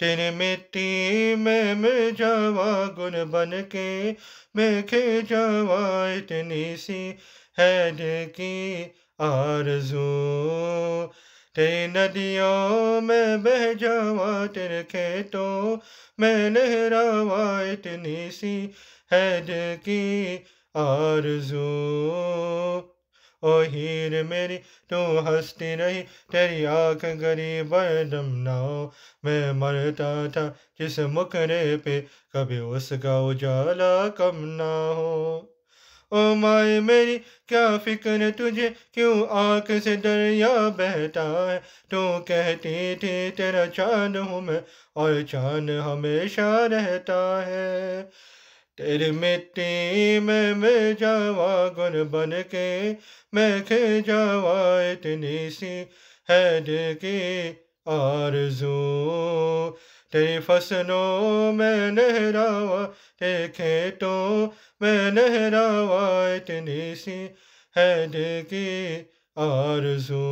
तेरे मिट्टी में मैं जावा गुण बन के मैं खे जावा इतनी सी है देखी आरजू तेरी नदियों में बह जावा तेरे खेतों में लहरावा इतनी सी है की आरज़ू ओ हीर मेरी तू हंसती रही तेरी आँख गरीब दम ना हो मैं मरता था जिस मुखरे पे कभी उसका उजाला कम ना हो ओ माए मेरी क्या फिक्र तुझे क्यों आँख से दरिया बहता है तू कहती थी तेरा चांद हूँ मैं और चांद हमेशा रहता है तेरे मिट्टी में मैं जावा गुन बन के मैं खे जावा इतनी सी है दिल की आरज़ू तेरी फसलों में नहरावा तेरे खेतों में नहरावा इतनी सी है दिल की आरज़ू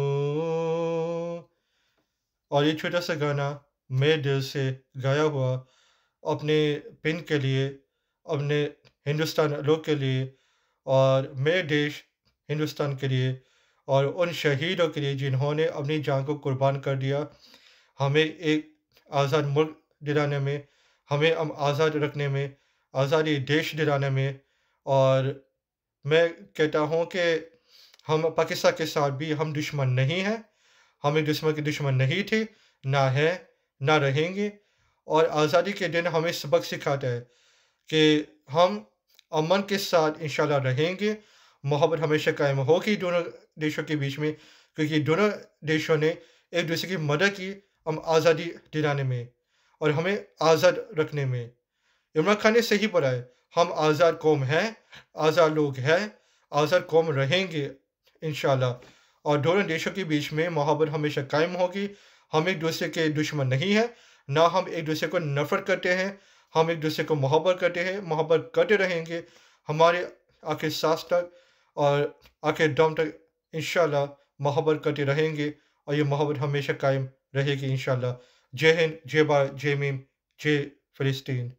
और ये छोटा सा गाना मेरे दिल से गाया हुआ अपने पिन के लिए अपने हिंदुस्तान लोग के लिए और मेरे देश हिंदुस्तान के लिए और उन शहीदों के लिए जिन्होंने अपनी जान को कुर्बान कर दिया हमें एक आज़ाद मुल्क दिलाने में हमें हम आज़ाद रखने में आज़ादी देश दिलाने में और मैं कहता हूँ कि हम पाकिस्तान के साथ भी हम दुश्मन नहीं हैं हमें दुश्मन की दुश्मन नहीं थे ना है ना रहेंगे और आज़ादी के दिन हमें सबक सिखाता है कि हम अमन के साथ इन रहेंगे मोहब्बत हमेशा कायम होगी दोनों देशों के बीच में क्योंकि दोनों देशों ने एक दूसरे की मदद की हम आज़ादी दिलाने में और हमें आज़ाद रखने में इमरान खान ने सही पढ़ा है हम आज़ाद कौम हैं आज़ाद लोग हैं आज़ाद कौम रहेंगे इन और दोनों देशों के बीच में मोहब्बत हमेशा कायम होगी हम एक दूसरे के दुश्मन नहीं हैं ना हम एक दूसरे को नफरत करते हैं हम एक दूसरे को मोहब्बत करते हैं मोहब्बत करते रहेंगे हमारे आखिर सांस तक और आखिर दम तक इन मोहब्बत करते रहेंगे और ये मोहब्बत हमेशा कायम रहेगी इन जय हिंद जय भारत जय मीम जय फिलिस्तीन